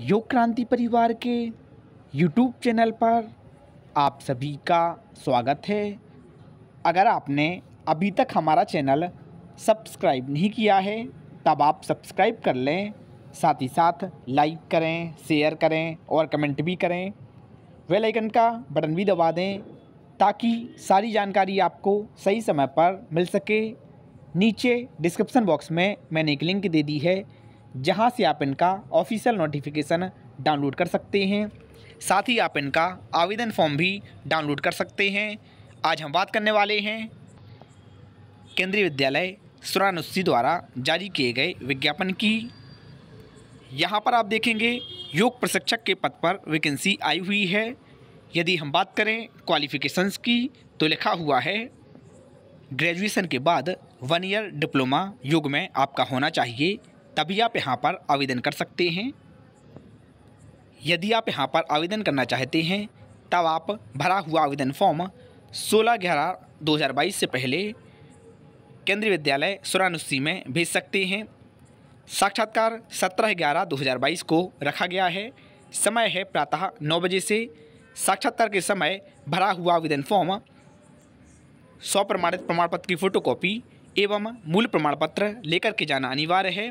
योग क्रांति परिवार के यूट्यूब चैनल पर आप सभी का स्वागत है अगर आपने अभी तक हमारा चैनल सब्सक्राइब नहीं किया है तब आप सब्सक्राइब कर लें साथ ही साथ लाइक करें शेयर करें और कमेंट भी करें वेल आइकन का बटन भी दबा दें ताकि सारी जानकारी आपको सही समय पर मिल सके नीचे डिस्क्रिप्शन बॉक्स में मैंने एक लिंक दे दी है जहां से आप इनका ऑफिशियल नोटिफिकेशन डाउनलोड कर सकते हैं साथ ही आप इनका आवेदन फॉर्म भी डाउनलोड कर सकते हैं आज हम बात करने वाले हैं केंद्रीय विद्यालय सुरानुस्सी द्वारा जारी किए गए विज्ञापन की यहाँ पर आप देखेंगे योग प्रशिक्षक के पद पर वैकेंसी आई हुई है यदि हम बात करें क्वालिफ़िकेशंस की तो लिखा हुआ है ग्रेजुएशन के बाद वन ईयर डिप्लोमा योग में आपका होना चाहिए तभी आप यहाँ पर आवेदन कर सकते हैं यदि आप यहाँ पर आवेदन करना चाहते हैं तब आप भरा हुआ आवेदन फॉर्म सोलह ग्यारह दो हज़ार बाईस से पहले केंद्रीय विद्यालय सुरानुसी में भेज सकते हैं साक्षात्कार सत्रह ग्यारह दो हज़ार बाईस को रखा गया है समय है प्रातः नौ बजे से साक्षात्कार के समय भरा हुआ आवेदन फॉर्म स्व प्रमाणित प्रमाण पत्र की फ़ोटोकॉपी एवं मूल प्रमाण पत्र लेकर के जाना अनिवार्य है